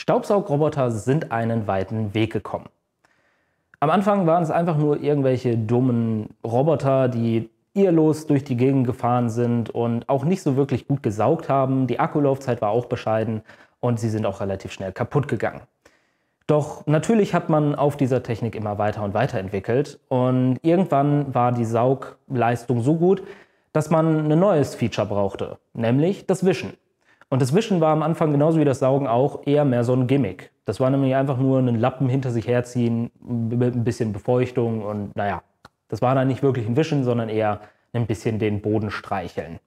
Staubsaugroboter sind einen weiten Weg gekommen. Am Anfang waren es einfach nur irgendwelche dummen Roboter, die irrlos durch die Gegend gefahren sind und auch nicht so wirklich gut gesaugt haben. Die Akkulaufzeit war auch bescheiden und sie sind auch relativ schnell kaputt gegangen. Doch natürlich hat man auf dieser Technik immer weiter und weiter entwickelt und irgendwann war die Saugleistung so gut, dass man ein neues Feature brauchte, nämlich das Wischen. Und das Wischen war am Anfang genauso wie das Saugen auch eher mehr so ein Gimmick. Das war nämlich einfach nur einen Lappen hinter sich herziehen mit ein bisschen Befeuchtung und naja, das war dann nicht wirklich ein Wischen, sondern eher ein bisschen den Boden streicheln.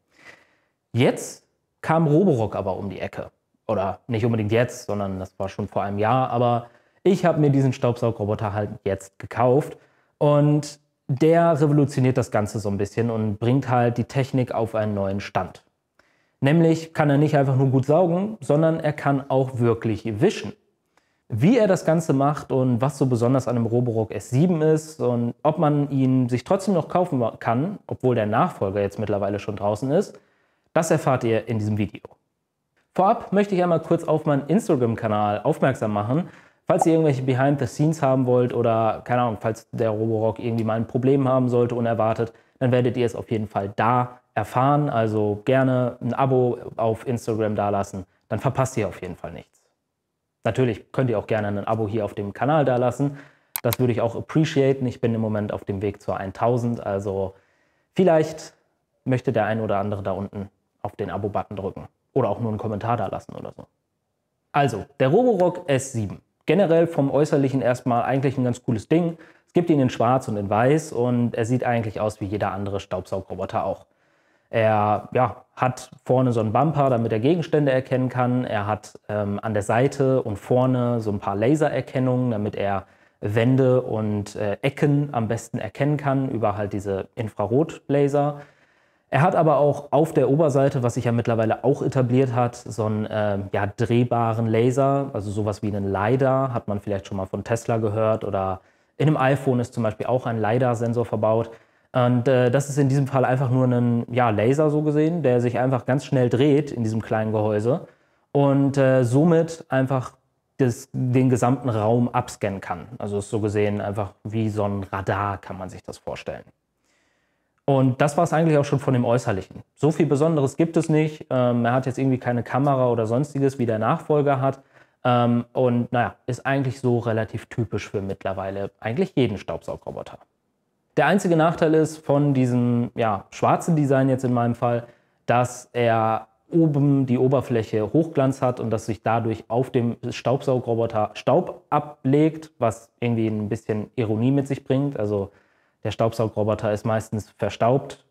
Jetzt kam Roborock aber um die Ecke. Oder nicht unbedingt jetzt, sondern das war schon vor einem Jahr, aber ich habe mir diesen Staubsaugroboter halt jetzt gekauft und der revolutioniert das Ganze so ein bisschen und bringt halt die Technik auf einen neuen Stand. Nämlich kann er nicht einfach nur gut saugen, sondern er kann auch wirklich wischen. Wie er das Ganze macht und was so besonders an dem Roborock S7 ist und ob man ihn sich trotzdem noch kaufen kann, obwohl der Nachfolger jetzt mittlerweile schon draußen ist, das erfahrt ihr in diesem Video. Vorab möchte ich einmal kurz auf meinen Instagram-Kanal aufmerksam machen, Falls ihr irgendwelche Behind the Scenes haben wollt oder keine Ahnung, falls der Roborock irgendwie mal ein Problem haben sollte unerwartet, dann werdet ihr es auf jeden Fall da erfahren. Also gerne ein Abo auf Instagram dalassen, dann verpasst ihr auf jeden Fall nichts. Natürlich könnt ihr auch gerne ein Abo hier auf dem Kanal dalassen. Das würde ich auch appreciaten. Ich bin im Moment auf dem Weg zur 1000, also vielleicht möchte der ein oder andere da unten auf den Abo-Button drücken oder auch nur einen Kommentar dalassen oder so. Also, der Roborock S7. Generell vom Äußerlichen erstmal eigentlich ein ganz cooles Ding. Es gibt ihn in schwarz und in weiß und er sieht eigentlich aus wie jeder andere Staubsaugroboter auch. Er ja, hat vorne so einen Bumper, damit er Gegenstände erkennen kann. Er hat ähm, an der Seite und vorne so ein paar Lasererkennungen, damit er Wände und äh, Ecken am besten erkennen kann über halt diese Infrarotlaser. Er hat aber auch auf der Oberseite, was sich ja mittlerweile auch etabliert hat, so einen äh, ja, drehbaren Laser, also sowas wie einen LiDAR, hat man vielleicht schon mal von Tesla gehört oder in einem iPhone ist zum Beispiel auch ein LiDAR-Sensor verbaut. Und äh, das ist in diesem Fall einfach nur ein ja, Laser so gesehen, der sich einfach ganz schnell dreht in diesem kleinen Gehäuse und äh, somit einfach das, den gesamten Raum abscannen kann. Also ist so gesehen einfach wie so ein Radar, kann man sich das vorstellen. Und das war es eigentlich auch schon von dem Äußerlichen. So viel Besonderes gibt es nicht. Ähm, er hat jetzt irgendwie keine Kamera oder sonstiges, wie der Nachfolger hat. Ähm, und naja, ist eigentlich so relativ typisch für mittlerweile eigentlich jeden Staubsaugroboter. Der einzige Nachteil ist von diesem ja, schwarzen Design jetzt in meinem Fall, dass er oben die Oberfläche Hochglanz hat und dass sich dadurch auf dem Staubsaugroboter Staub ablegt, was irgendwie ein bisschen Ironie mit sich bringt. Also der Staubsaugroboter ist meistens verstaubt,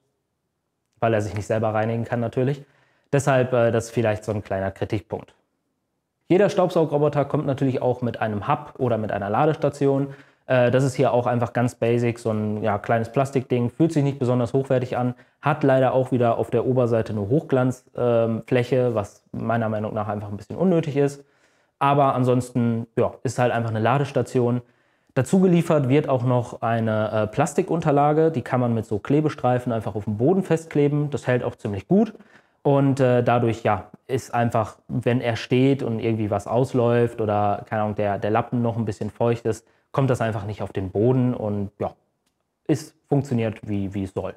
weil er sich nicht selber reinigen kann natürlich. Deshalb äh, das ist vielleicht so ein kleiner Kritikpunkt. Jeder Staubsaugroboter kommt natürlich auch mit einem Hub oder mit einer Ladestation. Äh, das ist hier auch einfach ganz basic, so ein ja, kleines Plastikding, fühlt sich nicht besonders hochwertig an, hat leider auch wieder auf der Oberseite eine Hochglanzfläche, äh, was meiner Meinung nach einfach ein bisschen unnötig ist. Aber ansonsten ja, ist halt einfach eine Ladestation. Dazu geliefert wird auch noch eine äh, Plastikunterlage, die kann man mit so Klebestreifen einfach auf dem Boden festkleben. Das hält auch ziemlich gut. Und äh, dadurch, ja, ist einfach, wenn er steht und irgendwie was ausläuft oder, keine Ahnung, der, der Lappen noch ein bisschen feucht ist, kommt das einfach nicht auf den Boden und ja, es funktioniert wie, wie es soll.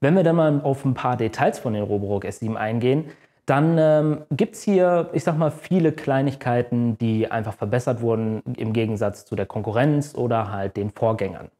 Wenn wir dann mal auf ein paar Details von den Roborock S7 eingehen, dann ähm, gibt es hier, ich sag mal, viele Kleinigkeiten, die einfach verbessert wurden im Gegensatz zu der Konkurrenz oder halt den Vorgängern.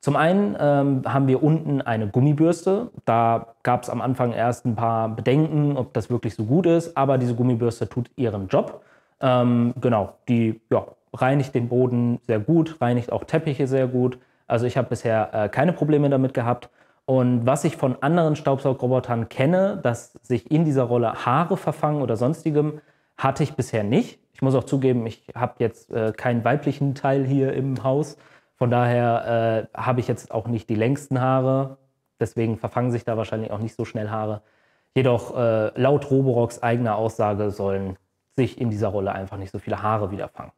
Zum einen ähm, haben wir unten eine Gummibürste. Da gab es am Anfang erst ein paar Bedenken, ob das wirklich so gut ist, aber diese Gummibürste tut ihren Job. Ähm, genau, die ja, reinigt den Boden sehr gut, reinigt auch Teppiche sehr gut. Also ich habe bisher äh, keine Probleme damit gehabt. Und was ich von anderen Staubsaugrobotern kenne, dass sich in dieser Rolle Haare verfangen oder sonstigem, hatte ich bisher nicht. Ich muss auch zugeben, ich habe jetzt äh, keinen weiblichen Teil hier im Haus. Von daher äh, habe ich jetzt auch nicht die längsten Haare. Deswegen verfangen sich da wahrscheinlich auch nicht so schnell Haare. Jedoch äh, laut Roborocks eigener Aussage sollen sich in dieser Rolle einfach nicht so viele Haare wiederfangen.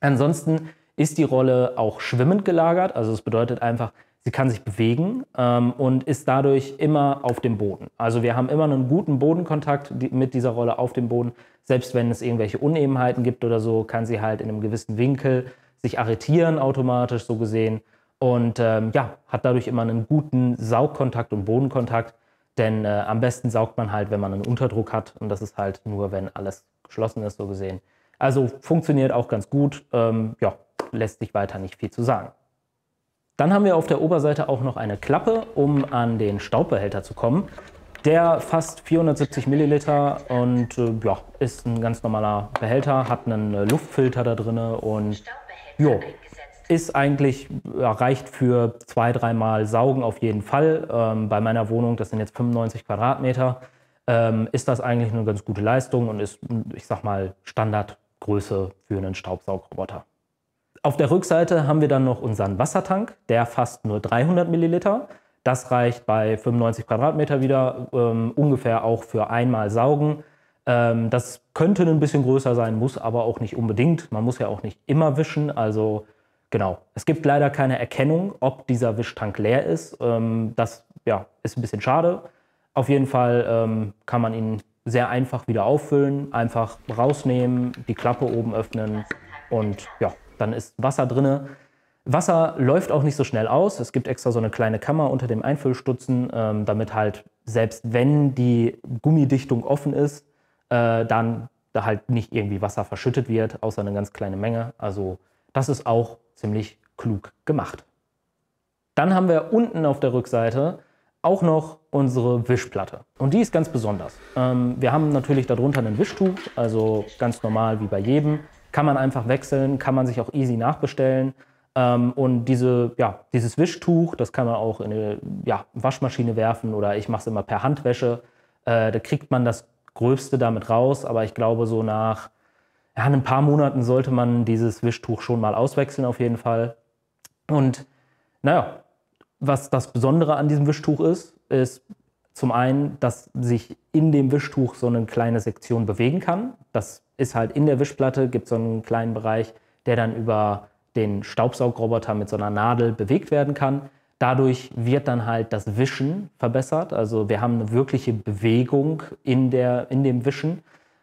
Ansonsten ist die Rolle auch schwimmend gelagert. Also das bedeutet einfach, sie kann sich bewegen ähm, und ist dadurch immer auf dem Boden. Also wir haben immer einen guten Bodenkontakt mit dieser Rolle auf dem Boden. Selbst wenn es irgendwelche Unebenheiten gibt oder so, kann sie halt in einem gewissen Winkel sich arretieren automatisch so gesehen und ähm, ja, hat dadurch immer einen guten Saugkontakt und Bodenkontakt, denn äh, am besten saugt man halt, wenn man einen Unterdruck hat und das ist halt nur, wenn alles geschlossen ist so gesehen. Also funktioniert auch ganz gut, ähm, ja, lässt sich weiter nicht viel zu sagen. Dann haben wir auf der Oberseite auch noch eine Klappe, um an den Staubbehälter zu kommen. Der fasst 470 Milliliter und äh, ja, ist ein ganz normaler Behälter, hat einen äh, Luftfilter da drin und jo. Ist eigentlich, reicht für zwei, dreimal Saugen auf jeden Fall. Ähm, bei meiner Wohnung, das sind jetzt 95 Quadratmeter, ähm, ist das eigentlich eine ganz gute Leistung und ist, ich sag mal, Standardgröße für einen Staubsaugroboter. Auf der Rückseite haben wir dann noch unseren Wassertank, der fasst nur 300 Milliliter. Das reicht bei 95 Quadratmeter wieder ähm, ungefähr auch für einmal Saugen. Ähm, das könnte ein bisschen größer sein, muss aber auch nicht unbedingt. Man muss ja auch nicht immer wischen. Also genau, es gibt leider keine Erkennung, ob dieser Wischtank leer ist. Ähm, das ja, ist ein bisschen schade. Auf jeden Fall ähm, kann man ihn sehr einfach wieder auffüllen. Einfach rausnehmen, die Klappe oben öffnen und ja, dann ist Wasser drinne. Wasser läuft auch nicht so schnell aus. Es gibt extra so eine kleine Kammer unter dem Einfüllstutzen, damit halt selbst wenn die Gummidichtung offen ist, äh, dann da halt nicht irgendwie Wasser verschüttet wird, außer eine ganz kleine Menge. Also das ist auch ziemlich klug gemacht. Dann haben wir unten auf der Rückseite auch noch unsere Wischplatte. Und die ist ganz besonders. Ähm, wir haben natürlich darunter ein Wischtuch, also ganz normal wie bei jedem. Kann man einfach wechseln, kann man sich auch easy nachbestellen. Ähm, und diese, ja, dieses Wischtuch, das kann man auch in eine ja, Waschmaschine werfen oder ich mache es immer per Handwäsche. Äh, da kriegt man das Größte damit raus. Aber ich glaube, so nach ja, ein paar Monaten sollte man dieses Wischtuch schon mal auswechseln, auf jeden Fall. Und naja, was das Besondere an diesem Wischtuch ist, ist zum einen, dass sich in dem Wischtuch so eine kleine Sektion bewegen kann. Das ist halt in der Wischplatte, gibt es so einen kleinen Bereich, der dann über den Staubsaugroboter mit so einer Nadel bewegt werden kann. Dadurch wird dann halt das Wischen verbessert. Also wir haben eine wirkliche Bewegung in, der, in dem Wischen.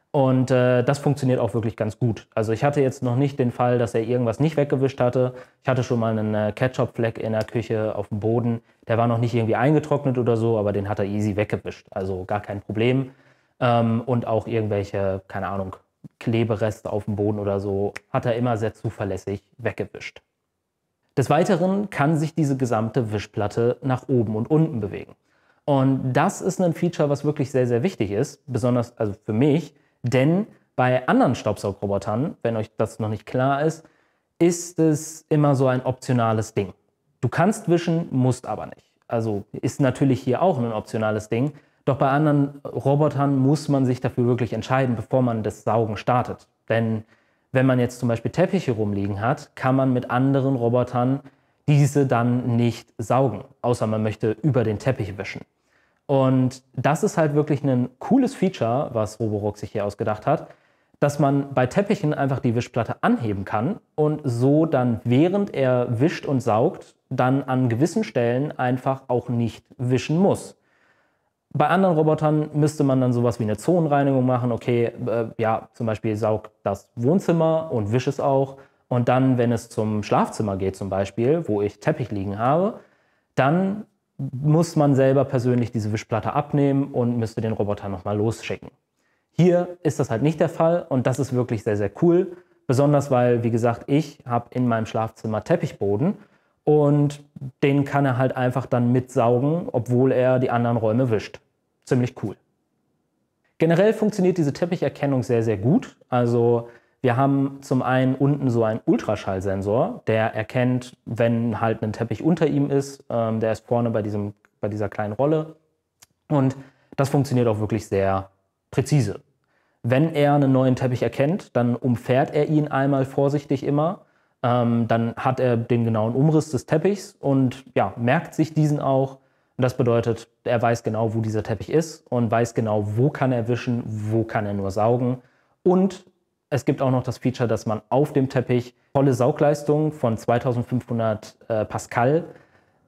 Und äh, das funktioniert auch wirklich ganz gut. Also ich hatte jetzt noch nicht den Fall, dass er irgendwas nicht weggewischt hatte. Ich hatte schon mal einen äh, Ketchup-Fleck in der Küche auf dem Boden. Der war noch nicht irgendwie eingetrocknet oder so, aber den hat er easy weggewischt. Also gar kein Problem. Ähm, und auch irgendwelche, keine Ahnung, Klebereste auf dem Boden oder so, hat er immer sehr zuverlässig weggewischt. Des Weiteren kann sich diese gesamte Wischplatte nach oben und unten bewegen. Und das ist ein Feature, was wirklich sehr, sehr wichtig ist, besonders also für mich, denn bei anderen Staubsaugrobotern, wenn euch das noch nicht klar ist, ist es immer so ein optionales Ding. Du kannst wischen, musst aber nicht. Also ist natürlich hier auch ein optionales Ding. Doch bei anderen Robotern muss man sich dafür wirklich entscheiden, bevor man das Saugen startet. Denn wenn man jetzt zum Beispiel Teppiche rumliegen hat, kann man mit anderen Robotern diese dann nicht saugen, außer man möchte über den Teppich wischen. Und das ist halt wirklich ein cooles Feature, was Roborock sich hier ausgedacht hat, dass man bei Teppichen einfach die Wischplatte anheben kann und so dann, während er wischt und saugt, dann an gewissen Stellen einfach auch nicht wischen muss. Bei anderen Robotern müsste man dann sowas wie eine Zonenreinigung machen. Okay, äh, ja, zum Beispiel saugt das Wohnzimmer und wisch es auch. Und dann, wenn es zum Schlafzimmer geht zum Beispiel, wo ich Teppich liegen habe, dann muss man selber persönlich diese Wischplatte abnehmen und müsste den Roboter nochmal losschicken. Hier ist das halt nicht der Fall und das ist wirklich sehr, sehr cool. Besonders weil, wie gesagt, ich habe in meinem Schlafzimmer Teppichboden und den kann er halt einfach dann mitsaugen, obwohl er die anderen Räume wischt ziemlich cool. Generell funktioniert diese Teppicherkennung sehr, sehr gut. Also wir haben zum einen unten so einen Ultraschallsensor, der erkennt, wenn halt ein Teppich unter ihm ist. Ähm, der ist vorne bei, diesem, bei dieser kleinen Rolle. Und das funktioniert auch wirklich sehr präzise. Wenn er einen neuen Teppich erkennt, dann umfährt er ihn einmal vorsichtig immer. Ähm, dann hat er den genauen Umriss des Teppichs und ja, merkt sich diesen auch und das bedeutet, er weiß genau, wo dieser Teppich ist und weiß genau, wo kann er wischen, wo kann er nur saugen. Und es gibt auch noch das Feature, dass man auf dem Teppich volle Saugleistung von 2500 äh, Pascal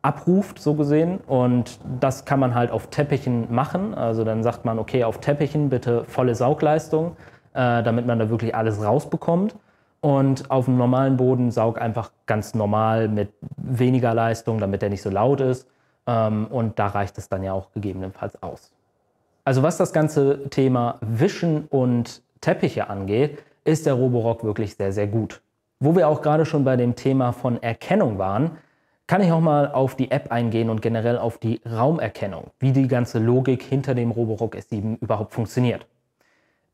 abruft, so gesehen. Und das kann man halt auf Teppichen machen. Also dann sagt man, okay, auf Teppichen bitte volle Saugleistung, äh, damit man da wirklich alles rausbekommt. Und auf dem normalen Boden saug einfach ganz normal mit weniger Leistung, damit der nicht so laut ist. Ähm, und da reicht es dann ja auch gegebenenfalls aus. Also was das ganze Thema Wischen und Teppiche angeht, ist der Roborock wirklich sehr, sehr gut. Wo wir auch gerade schon bei dem Thema von Erkennung waren, kann ich auch mal auf die App eingehen und generell auf die Raumerkennung, wie die ganze Logik hinter dem Roborock S7 überhaupt funktioniert.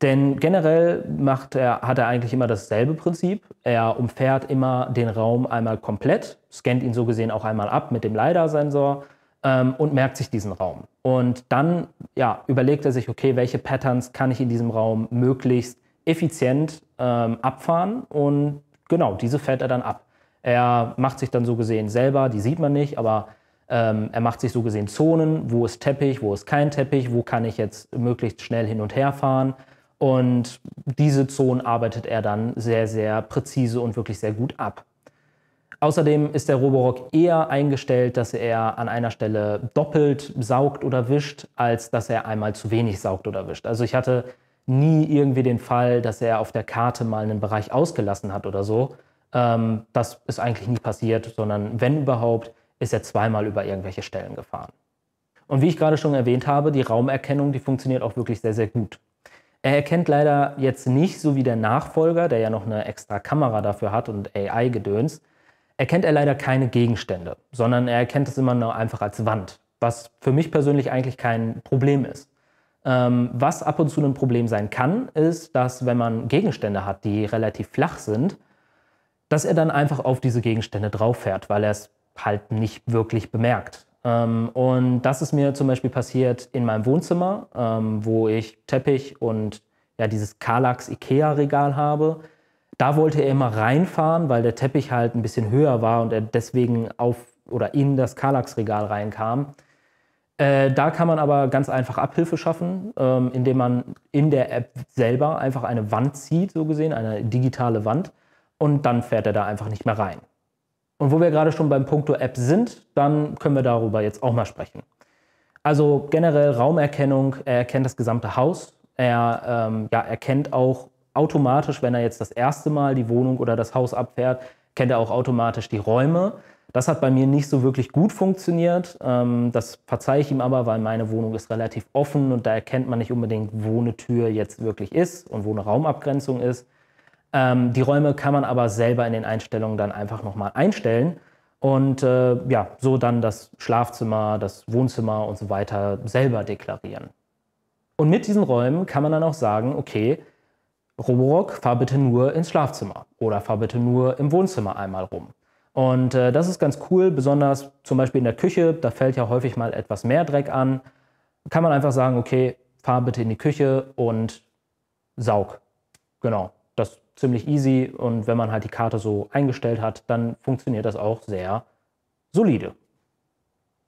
Denn generell macht er, hat er eigentlich immer dasselbe Prinzip. Er umfährt immer den Raum einmal komplett, scannt ihn so gesehen auch einmal ab mit dem LiDAR-Sensor, ähm, und merkt sich diesen Raum. Und dann ja, überlegt er sich, okay, welche Patterns kann ich in diesem Raum möglichst effizient ähm, abfahren und genau, diese fährt er dann ab. Er macht sich dann so gesehen selber, die sieht man nicht, aber ähm, er macht sich so gesehen Zonen, wo ist Teppich, wo ist kein Teppich, wo kann ich jetzt möglichst schnell hin und her fahren. Und diese Zonen arbeitet er dann sehr, sehr präzise und wirklich sehr gut ab. Außerdem ist der Roborock eher eingestellt, dass er an einer Stelle doppelt saugt oder wischt, als dass er einmal zu wenig saugt oder wischt. Also ich hatte nie irgendwie den Fall, dass er auf der Karte mal einen Bereich ausgelassen hat oder so. Ähm, das ist eigentlich nie passiert, sondern wenn überhaupt, ist er zweimal über irgendwelche Stellen gefahren. Und wie ich gerade schon erwähnt habe, die Raumerkennung, die funktioniert auch wirklich sehr, sehr gut. Er erkennt leider jetzt nicht, so wie der Nachfolger, der ja noch eine extra Kamera dafür hat und AI-Gedöns, erkennt er leider keine Gegenstände, sondern er erkennt es immer nur einfach als Wand, was für mich persönlich eigentlich kein Problem ist. Ähm, was ab und zu ein Problem sein kann, ist, dass wenn man Gegenstände hat, die relativ flach sind, dass er dann einfach auf diese Gegenstände drauf fährt, weil er es halt nicht wirklich bemerkt. Ähm, und das ist mir zum Beispiel passiert in meinem Wohnzimmer, ähm, wo ich Teppich und ja, dieses Kalax Ikea Regal habe. Da wollte er immer reinfahren, weil der Teppich halt ein bisschen höher war und er deswegen auf oder in das Kallax-Regal reinkam. Äh, da kann man aber ganz einfach Abhilfe schaffen, ähm, indem man in der App selber einfach eine Wand zieht, so gesehen, eine digitale Wand, und dann fährt er da einfach nicht mehr rein. Und wo wir gerade schon beim Punkto App sind, dann können wir darüber jetzt auch mal sprechen. Also generell Raumerkennung, er erkennt das gesamte Haus, er ähm, ja, erkennt auch, automatisch, wenn er jetzt das erste Mal die Wohnung oder das Haus abfährt, kennt er auch automatisch die Räume. Das hat bei mir nicht so wirklich gut funktioniert. Ähm, das verzeihe ich ihm aber, weil meine Wohnung ist relativ offen und da erkennt man nicht unbedingt, wo eine Tür jetzt wirklich ist und wo eine Raumabgrenzung ist. Ähm, die Räume kann man aber selber in den Einstellungen dann einfach nochmal einstellen und äh, ja, so dann das Schlafzimmer, das Wohnzimmer und so weiter selber deklarieren. Und mit diesen Räumen kann man dann auch sagen, okay, Roborock, fahr bitte nur ins Schlafzimmer oder fahr bitte nur im Wohnzimmer einmal rum. Und äh, das ist ganz cool, besonders zum Beispiel in der Küche, da fällt ja häufig mal etwas mehr Dreck an. Kann man einfach sagen, okay, fahr bitte in die Küche und saug. Genau, das ist ziemlich easy und wenn man halt die Karte so eingestellt hat, dann funktioniert das auch sehr solide.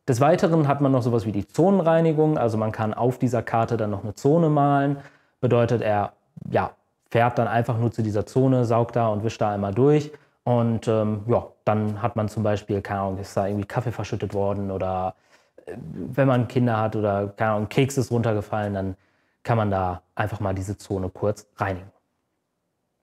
Des Weiteren hat man noch sowas wie die Zonenreinigung, also man kann auf dieser Karte dann noch eine Zone malen. Bedeutet er, ja, fährt dann einfach nur zu dieser Zone, saugt da und wischt da einmal durch. Und ähm, ja, dann hat man zum Beispiel, keine Ahnung, ist da irgendwie Kaffee verschüttet worden oder äh, wenn man Kinder hat oder, keine Ahnung, Keks ist runtergefallen, dann kann man da einfach mal diese Zone kurz reinigen.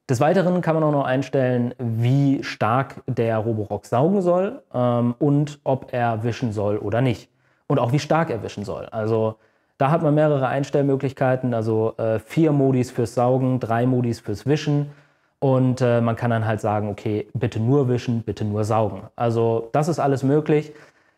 Des Weiteren kann man auch noch einstellen, wie stark der Roborock saugen soll ähm, und ob er wischen soll oder nicht. Und auch wie stark er wischen soll. Also da hat man mehrere Einstellmöglichkeiten, also äh, vier Modis fürs Saugen, drei Modis fürs Wischen. Und äh, man kann dann halt sagen, okay, bitte nur wischen, bitte nur saugen. Also das ist alles möglich.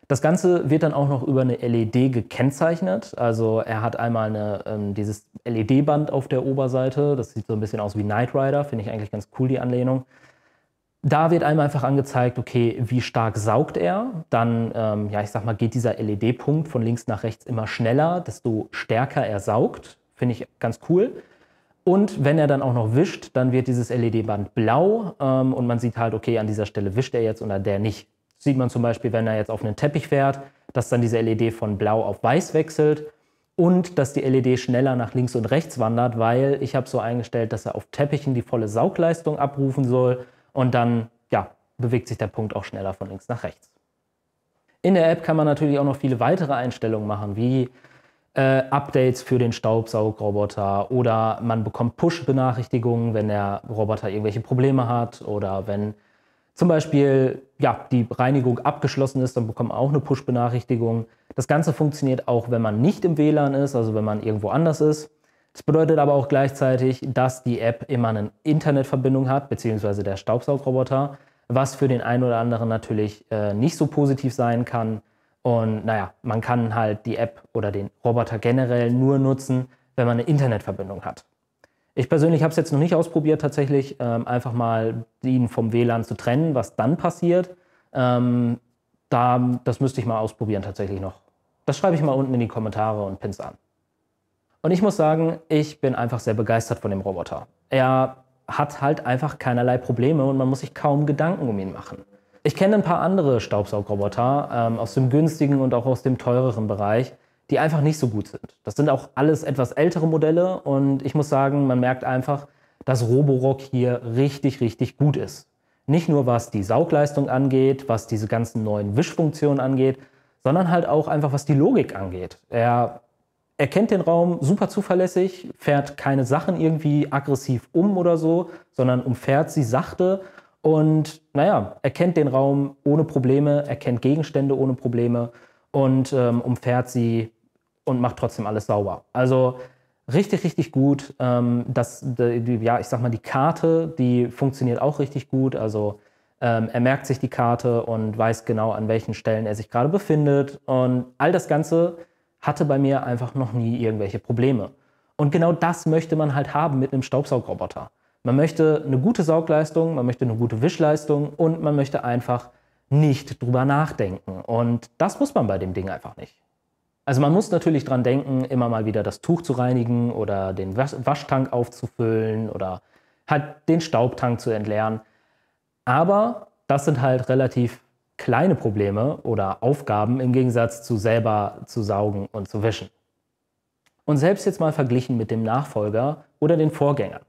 Das Ganze wird dann auch noch über eine LED gekennzeichnet. Also er hat einmal eine, ähm, dieses LED-Band auf der Oberseite. Das sieht so ein bisschen aus wie Knight Rider, finde ich eigentlich ganz cool, die Anlehnung da wird einem einfach angezeigt, okay, wie stark saugt er. Dann, ähm, ja, ich sag mal, geht dieser LED-Punkt von links nach rechts immer schneller, desto stärker er saugt. Finde ich ganz cool. Und wenn er dann auch noch wischt, dann wird dieses LED-Band blau ähm, und man sieht halt, okay, an dieser Stelle wischt er jetzt oder der nicht. sieht man zum Beispiel, wenn er jetzt auf einen Teppich fährt, dass dann diese LED von blau auf weiß wechselt und dass die LED schneller nach links und rechts wandert, weil ich habe so eingestellt, dass er auf Teppichen die volle Saugleistung abrufen soll und dann ja, bewegt sich der Punkt auch schneller von links nach rechts. In der App kann man natürlich auch noch viele weitere Einstellungen machen, wie äh, Updates für den Staubsaugroboter oder man bekommt Push-Benachrichtigungen, wenn der Roboter irgendwelche Probleme hat oder wenn zum Beispiel ja, die Reinigung abgeschlossen ist, dann bekommt man auch eine Push-Benachrichtigung. Das Ganze funktioniert auch, wenn man nicht im WLAN ist, also wenn man irgendwo anders ist. Das bedeutet aber auch gleichzeitig, dass die App immer eine Internetverbindung hat, beziehungsweise der Staubsaugroboter, was für den einen oder anderen natürlich äh, nicht so positiv sein kann. Und naja, man kann halt die App oder den Roboter generell nur nutzen, wenn man eine Internetverbindung hat. Ich persönlich habe es jetzt noch nicht ausprobiert, tatsächlich ähm, einfach mal ihn vom WLAN zu trennen, was dann passiert. Ähm, da, das müsste ich mal ausprobieren tatsächlich noch. Das schreibe ich mal unten in die Kommentare und pin's an. Und ich muss sagen, ich bin einfach sehr begeistert von dem Roboter. Er hat halt einfach keinerlei Probleme und man muss sich kaum Gedanken um ihn machen. Ich kenne ein paar andere Staubsaugroboter ähm, aus dem günstigen und auch aus dem teureren Bereich, die einfach nicht so gut sind. Das sind auch alles etwas ältere Modelle und ich muss sagen, man merkt einfach, dass Roborock hier richtig, richtig gut ist. Nicht nur was die Saugleistung angeht, was diese ganzen neuen Wischfunktionen angeht, sondern halt auch einfach was die Logik angeht. Er er kennt den Raum super zuverlässig, fährt keine Sachen irgendwie aggressiv um oder so, sondern umfährt sie sachte und naja, er kennt den Raum ohne Probleme, er kennt Gegenstände ohne Probleme und ähm, umfährt sie und macht trotzdem alles sauber. Also richtig, richtig gut. Ähm, das, die, ja, ich sag mal, die Karte, die funktioniert auch richtig gut. Also ähm, er merkt sich die Karte und weiß genau, an welchen Stellen er sich gerade befindet. Und all das Ganze hatte bei mir einfach noch nie irgendwelche Probleme. Und genau das möchte man halt haben mit einem Staubsaugroboter. Man möchte eine gute Saugleistung, man möchte eine gute Wischleistung und man möchte einfach nicht drüber nachdenken. Und das muss man bei dem Ding einfach nicht. Also man muss natürlich dran denken, immer mal wieder das Tuch zu reinigen oder den Waschtank aufzufüllen oder halt den Staubtank zu entleeren. Aber das sind halt relativ kleine Probleme oder Aufgaben im Gegensatz zu selber zu saugen und zu wischen. Und selbst jetzt mal verglichen mit dem Nachfolger oder den Vorgängern.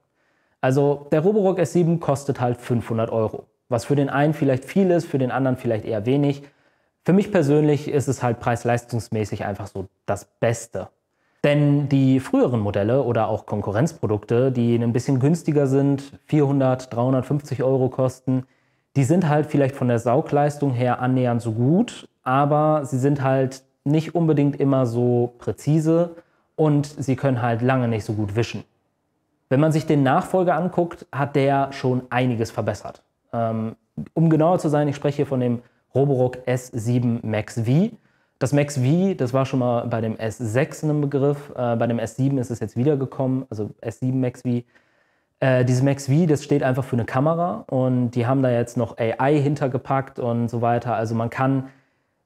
Also der Roborock S7 kostet halt 500 Euro, was für den einen vielleicht viel ist, für den anderen vielleicht eher wenig. Für mich persönlich ist es halt preis-leistungsmäßig einfach so das Beste. Denn die früheren Modelle oder auch Konkurrenzprodukte, die ein bisschen günstiger sind, 400, 350 Euro kosten, die sind halt vielleicht von der Saugleistung her annähernd so gut, aber sie sind halt nicht unbedingt immer so präzise und sie können halt lange nicht so gut wischen. Wenn man sich den Nachfolger anguckt, hat der schon einiges verbessert. Ähm, um genauer zu sein, ich spreche hier von dem Roborock S7 Max V. Das Max V, das war schon mal bei dem S6 ein Begriff, äh, bei dem S7 ist es jetzt wiedergekommen, also S7 Max V. Äh, diese Max-V, das steht einfach für eine Kamera und die haben da jetzt noch AI hintergepackt und so weiter. Also man kann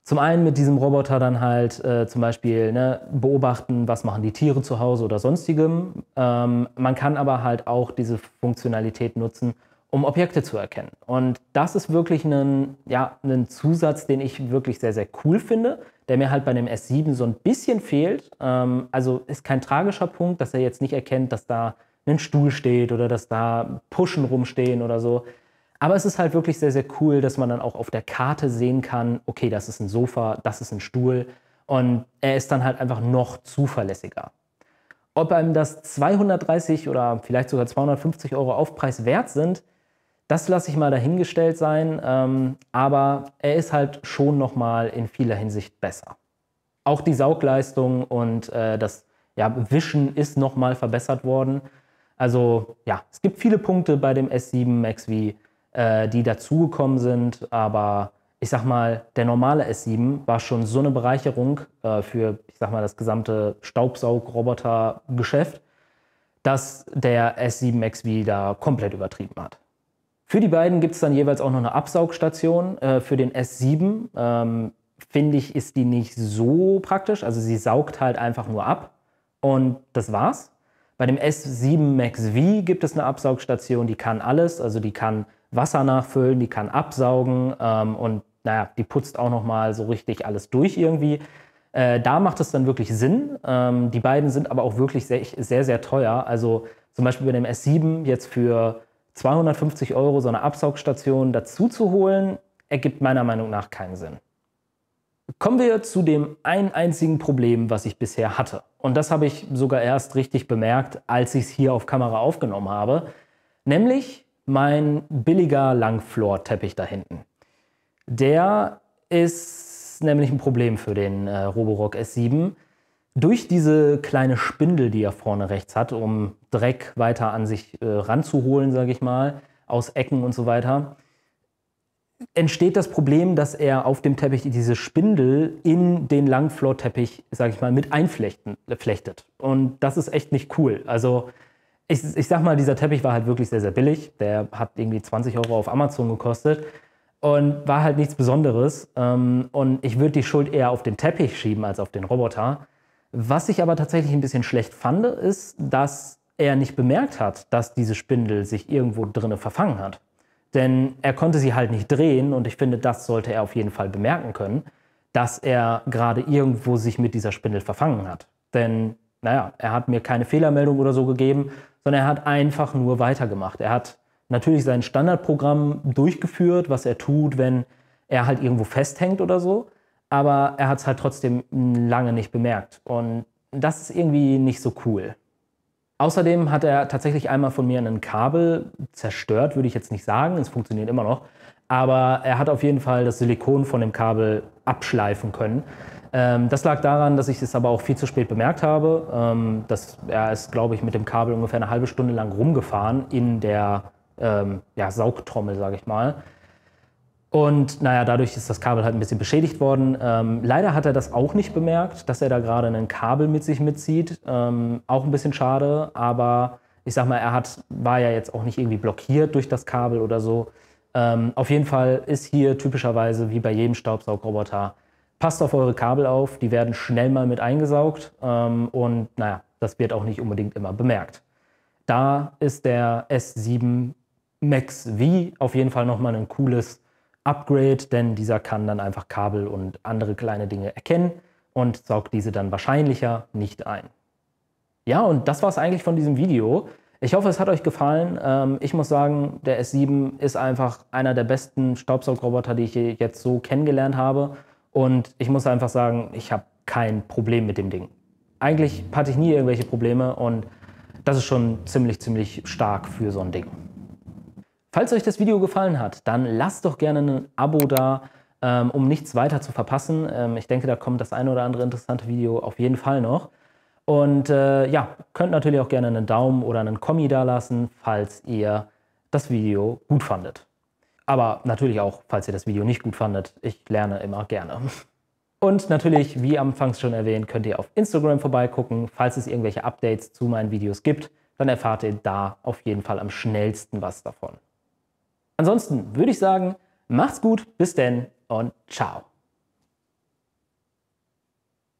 zum einen mit diesem Roboter dann halt äh, zum Beispiel ne, beobachten, was machen die Tiere zu Hause oder sonstigem. Ähm, man kann aber halt auch diese Funktionalität nutzen, um Objekte zu erkennen. Und das ist wirklich ein, ja, ein Zusatz, den ich wirklich sehr, sehr cool finde, der mir halt bei dem S7 so ein bisschen fehlt. Ähm, also ist kein tragischer Punkt, dass er jetzt nicht erkennt, dass da ein Stuhl steht oder dass da Puschen rumstehen oder so. Aber es ist halt wirklich sehr, sehr cool, dass man dann auch auf der Karte sehen kann, okay, das ist ein Sofa, das ist ein Stuhl. Und er ist dann halt einfach noch zuverlässiger. Ob einem das 230 oder vielleicht sogar 250 Euro Aufpreis wert sind, das lasse ich mal dahingestellt sein. Ähm, aber er ist halt schon nochmal in vieler Hinsicht besser. Auch die Saugleistung und äh, das ja, Wischen ist nochmal verbessert worden. Also ja, es gibt viele Punkte bei dem S7 Max V, äh, die dazugekommen sind, aber ich sag mal, der normale S7 war schon so eine Bereicherung äh, für, ich sag mal, das gesamte Staubsaugroboter-Geschäft, dass der S7 Max V da komplett übertrieben hat. Für die beiden gibt es dann jeweils auch noch eine Absaugstation. Äh, für den S7 ähm, finde ich, ist die nicht so praktisch. Also sie saugt halt einfach nur ab und das war's. Bei dem S7 Max V gibt es eine Absaugstation, die kann alles, also die kann Wasser nachfüllen, die kann absaugen ähm, und naja, die putzt auch nochmal so richtig alles durch irgendwie. Äh, da macht es dann wirklich Sinn. Ähm, die beiden sind aber auch wirklich sehr, sehr, sehr teuer. Also zum Beispiel bei dem S7 jetzt für 250 Euro so eine Absaugstation dazu zu holen, ergibt meiner Meinung nach keinen Sinn. Kommen wir zu dem einen einzigen Problem, was ich bisher hatte. Und das habe ich sogar erst richtig bemerkt, als ich es hier auf Kamera aufgenommen habe, nämlich mein billiger Langfloor-Teppich da hinten. Der ist nämlich ein Problem für den äh, Roborock S7. Durch diese kleine Spindel, die er vorne rechts hat, um Dreck weiter an sich äh, ranzuholen, sage ich mal, aus Ecken und so weiter, entsteht das Problem, dass er auf dem Teppich diese Spindel in den Langflorteppich, sage ich mal, mit einflechten äh, flechtet. Und das ist echt nicht cool. Also ich, ich sag mal, dieser Teppich war halt wirklich sehr, sehr billig. Der hat irgendwie 20 Euro auf Amazon gekostet und war halt nichts Besonderes. Ähm, und ich würde die Schuld eher auf den Teppich schieben als auf den Roboter. Was ich aber tatsächlich ein bisschen schlecht fand, ist, dass er nicht bemerkt hat, dass diese Spindel sich irgendwo drinnen verfangen hat. Denn er konnte sie halt nicht drehen und ich finde, das sollte er auf jeden Fall bemerken können, dass er gerade irgendwo sich mit dieser Spindel verfangen hat. Denn, naja, er hat mir keine Fehlermeldung oder so gegeben, sondern er hat einfach nur weitergemacht. Er hat natürlich sein Standardprogramm durchgeführt, was er tut, wenn er halt irgendwo festhängt oder so, aber er hat es halt trotzdem lange nicht bemerkt. Und das ist irgendwie nicht so cool. Außerdem hat er tatsächlich einmal von mir einen Kabel zerstört, würde ich jetzt nicht sagen, es funktioniert immer noch, aber er hat auf jeden Fall das Silikon von dem Kabel abschleifen können. Ähm, das lag daran, dass ich es aber auch viel zu spät bemerkt habe. Ähm, dass er ist, glaube ich, mit dem Kabel ungefähr eine halbe Stunde lang rumgefahren in der ähm, ja, Saugtrommel, sage ich mal. Und naja, dadurch ist das Kabel halt ein bisschen beschädigt worden. Ähm, leider hat er das auch nicht bemerkt, dass er da gerade ein Kabel mit sich mitzieht. Ähm, auch ein bisschen schade, aber ich sag mal, er hat, war ja jetzt auch nicht irgendwie blockiert durch das Kabel oder so. Ähm, auf jeden Fall ist hier typischerweise wie bei jedem Staubsaugroboter, passt auf eure Kabel auf, die werden schnell mal mit eingesaugt ähm, und naja, das wird auch nicht unbedingt immer bemerkt. Da ist der S7 Max V auf jeden Fall nochmal ein cooles Upgrade, denn dieser kann dann einfach Kabel und andere kleine Dinge erkennen und saugt diese dann wahrscheinlicher nicht ein. Ja, und das war es eigentlich von diesem Video. Ich hoffe, es hat euch gefallen. Ähm, ich muss sagen, der S7 ist einfach einer der besten Staubsaugroboter, die ich jetzt so kennengelernt habe. Und ich muss einfach sagen, ich habe kein Problem mit dem Ding. Eigentlich hatte ich nie irgendwelche Probleme und das ist schon ziemlich, ziemlich stark für so ein Ding. Falls euch das Video gefallen hat, dann lasst doch gerne ein Abo da, ähm, um nichts weiter zu verpassen. Ähm, ich denke, da kommt das ein oder andere interessante Video auf jeden Fall noch. Und äh, ja, könnt natürlich auch gerne einen Daumen oder einen Kommi da lassen, falls ihr das Video gut fandet. Aber natürlich auch, falls ihr das Video nicht gut fandet. Ich lerne immer gerne. Und natürlich, wie anfangs schon erwähnt, könnt ihr auf Instagram vorbeigucken. Falls es irgendwelche Updates zu meinen Videos gibt, dann erfahrt ihr da auf jeden Fall am schnellsten was davon. Ansonsten würde ich sagen, macht's gut, bis denn und ciao.